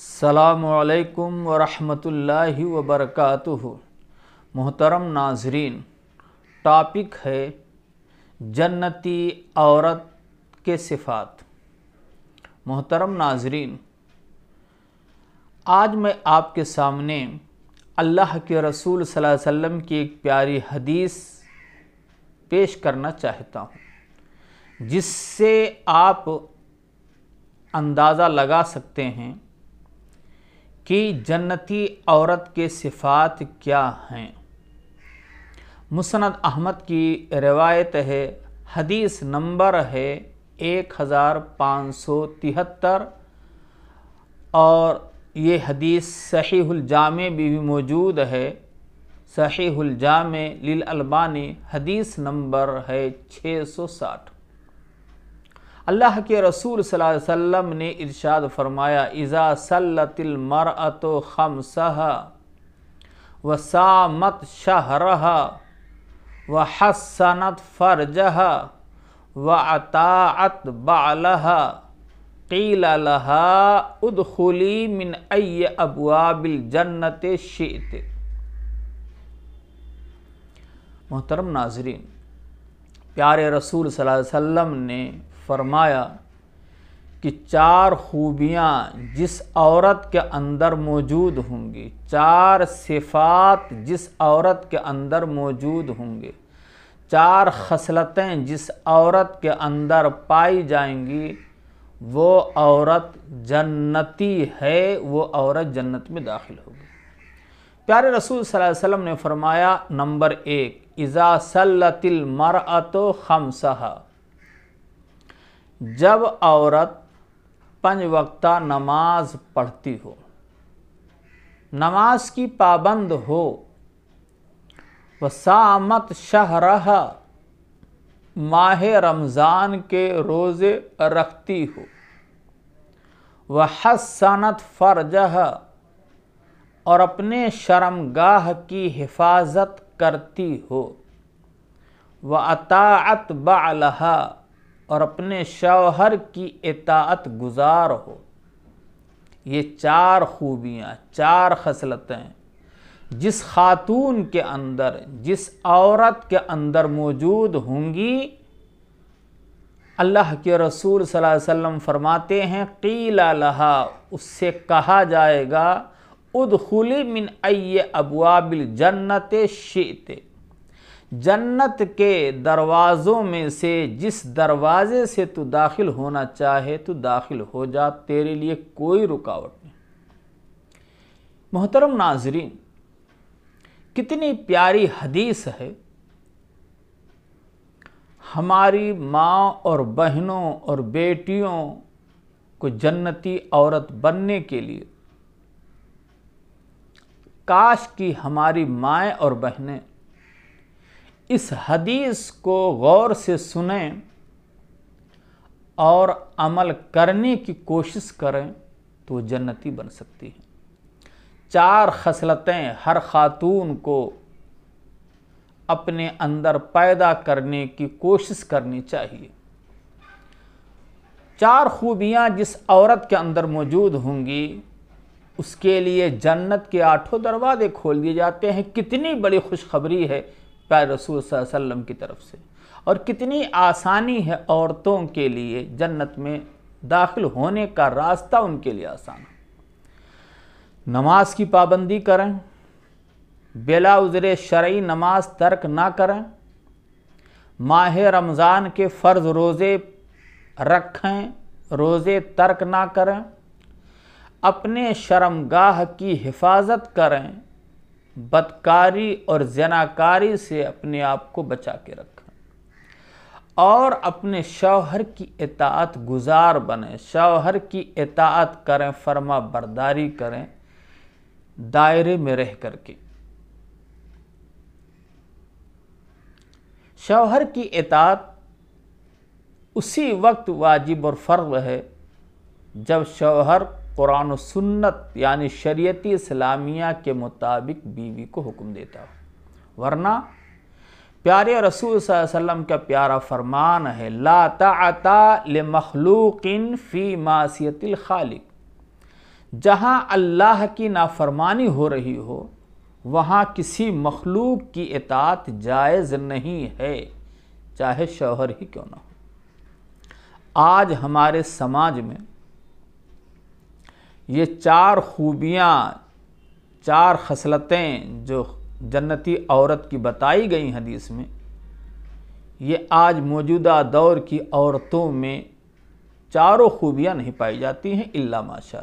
सलामकुम वरहमतुल्लाहि वबरकatuh मोहतरम नाजरीन टॉपिक है जन्नती औरत के सिफ़ात मोहतरम नाजरीन आज मैं आपके सामने अल्लाह के रसूल सल्लल्लाहु की एक प्यारी हदीस पेश करना चाहता हूँ जिससे आप अंदाज़ा लगा सकते हैं कि जन्नती औरत के सिफ़ात क्या हैं मुसनद अहमद की रवायत है हदीस नंबर है एक हज़ार पाँच सौ तिहत्तर और ये हदीस सहीजाम भी, भी मौजूद है सहीहुलजाम लिल अलबानी हदीस नंबर है छः सौ साठ अल्लाह के रसूल वसल्लम ने इरशाद फरमाया इज़ा सल्लतिल मरअत खम सह व सामत शहरह व हसनत फ़र्जह व अतात बालह कील लहा मिन अय अबुआबिल जन्नत शीत मोहतरम नाजरीन प्यारे रसूल सल्लल्लाहु अलैहि वसल्लम ने फरमाया कि चार खूबियाँ जिस औरत के अंदर मौजूद होंगी चार सिफात जिस औरत के अंदर मौजूद होंगे चार खसलतें जिस औरत के अंदर पाई जाएंगी वो औरत जन्नती है वो औरत जन्नत में दाखिल होगी प्यारे रसूल सल्लल्लाहु अलैहि वसल्लम ने फरमाया नंबर एक इज़ा सल्लतिल मरअ खमसहा जब औरत पंज वक्ता नमाज पढ़ती हो नमाज की पाबंद हो वसामत शहरह माह रमज़ान के रोज़े रखती हो वह सनत फ़र्जह और अपने शर्मगाह की हिफाजत करती हो व अतात बालहा और अपने शौहर की एतात गुजार हो ये चार खूबियाँ चार खसलतें जिस खातून के अंदर जिस औरत के अंदर मौजूद होंगी अल्लाह के रसूल सल्लल्लाहु अलैहि वसल्लम फरमाते हैं कीला लहा उससे कहा जाएगा उदखुली मिन अय अबवाबिल जन्नत शीते जन्नत के दरवाज़ों में से जिस दरवाज़े से तू दाखिल होना चाहे तो दाखिल हो जा तेरे लिए कोई रुकावट नहीं मोहतरम नाजरीन कितनी प्यारी हदीस है हमारी माँ और बहनों और बेटियों को जन्नती औरत बनने के लिए काश कि हमारी माएँ और बहनें इस हदीस को गौर से सुने और अमल करने की कोशिश करें तो जन्नती बन सकती है चार खसलतें हर खातून को अपने अंदर पैदा करने की कोशिश करनी चाहिए चार खूबियां जिस औरत के अंदर मौजूद होंगी उसके लिए जन्नत के आठों दरवाजे खोल दिए जाते हैं कितनी बड़ी खुशखबरी है प्यार रसूल वसल्लम की तरफ से और कितनी आसानी है औरतों के लिए जन्नत में दाखिल होने का रास्ता उनके लिए आसान नमाज की पाबंदी करें बेला उजर शर्य नमाज तर्क ना करें माह रमज़ान के फ़र्ज़ रोज़े रखें रोज़े तर्क ना करें अपने शर्मगाह की हिफाजत करें बदकारी और जनाकारी से अपने आप को बचा के रखें और अपने शौहर की इतात गुजार बने शौहर की इतात करें फर्मा बरदारी करें दायरे में रह करके शौहर की इतात उसी वक्त वाजिब और फ़र्ज है जब शौहर कुरान सुन्नत यानी शरीयती इस्लामिया के मुताबिक बीवी को हुक्म देता हो वरना प्यारे रसूल वसम का प्यारा फरमान है ला लाता मखलूकिन फ़ी मासीतिल खालिक जहाँ अल्लाह की नाफरमानी हो रही हो वहाँ किसी मखलूक की इतात जायज़ नहीं है चाहे शौहर ही क्यों ना हो आज हमारे समाज में ये चार खूबियाँ चार खसलतें जो जन्नती औरत की बताई गई हदीस में ये आज मौजूदा दौर की औरतों में चारों खूबियाँ नहीं पाई जाती हैं इल्ला माशा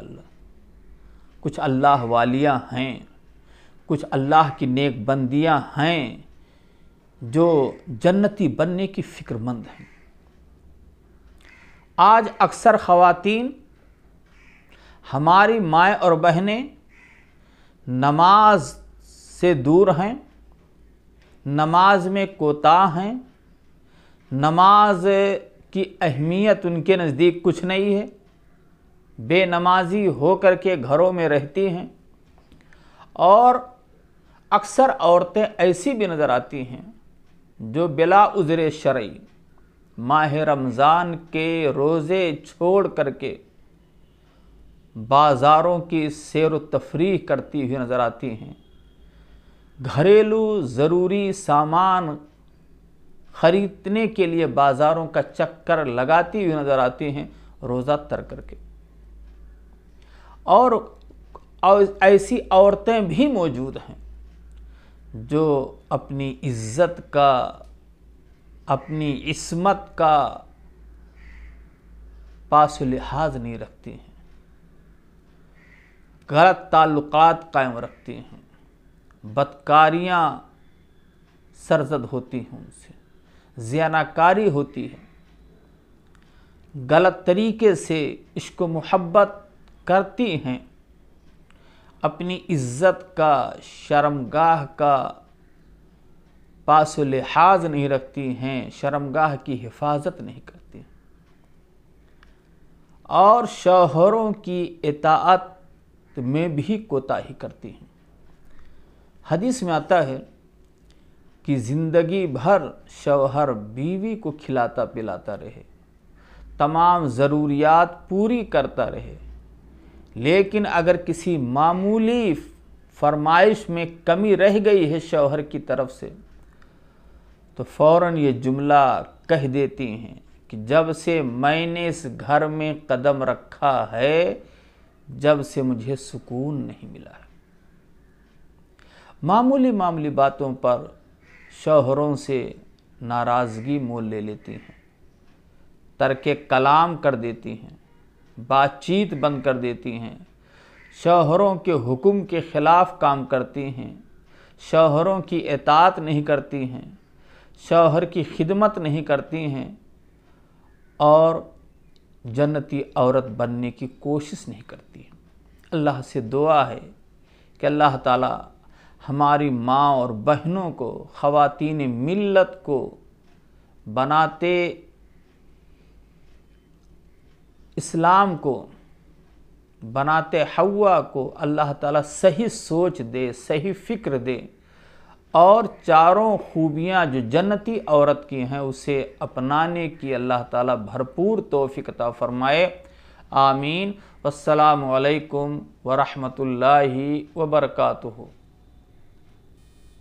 कुछ अल्लाह वालियाँ हैं कुछ अल्लाह की नेक बंदियाँ हैं जो जन्नती बनने की फ़िक्रमंद हैं आज अक्सर ख़वातीन हमारी माएँ और बहनें नमाज से दूर हैं नमाज में कोताह हैं नमाज की अहमियत उनके नज़दीक कुछ नहीं है बेनमाजी होकर के घरों में रहती हैं और अक्सर औरतें ऐसी भी नज़र आती हैं जो बिला उजरे शर्य माह रमज़ान के रोज़े छोड़ करके बाज़ारों की सैर व तफरी करती हुई नज़र आती हैं घरेलू ज़रूरी सामान ख़रीदने के लिए बाज़ारों का चक्कर लगाती हुई नज़र आती हैं रोज़ा तर करके और ऐसी औरतें भी मौजूद हैं जो अपनी इज़्ज़त का अपनी इसमत का पास लिहाज नहीं रखती हैं गलत ताल्लुक़ कायम रखती हैं बदकारियाँ सरजद होती हैं उनसे ज़ियानाकारी होती है गलत तरीके से इश्क मोहब्बत करती हैं अपनी इज्जत का शर्मगाह का पास लिहाज नहीं रखती हैं शर्मगाह की हिफाजत नहीं करती और शौहरों की इतात तो में भी कोताही करती हैं हदीस में आता है कि ज़िंदगी भर शौहर बीवी को खिलाता पिलाता रहे तमाम ज़रूरियात पूरी करता रहे लेकिन अगर किसी मामूली फरमाइश में कमी रह गई है शौहर की तरफ से तो फौरन ये जुमला कह देती हैं कि जब से मैंने इस घर में कदम रखा है जब से मुझे सुकून नहीं मिला है मामूली मामूली बातों पर शोहरों से नाराज़गी मोल ले लेती हैं तरक कलाम कर देती हैं बातचीत बंद कर देती हैं शोहरों के हुक्म के ख़िलाफ़ काम करती हैं शोहरों की एतात नहीं करती हैं शोहर की खिदमत नहीं करती हैं और जन्नती औरत बनने की कोशिश नहीं करती अल्लाह से दुआ है कि अल्लाह ताला हमारी माँ और बहनों को ख़वातीन मिल्लत को बनाते इस्लाम को बनाते हवा को अल्लाह ताला सही सोच दे सही फ़िक्र दे और चारों खूबियां जो जन्नती औरत की हैं उसे अपनाने की अल्लाह ताला भरपूर तोफ़ीकता फ़रमाए आमीन असलकम वरहमल वबरकू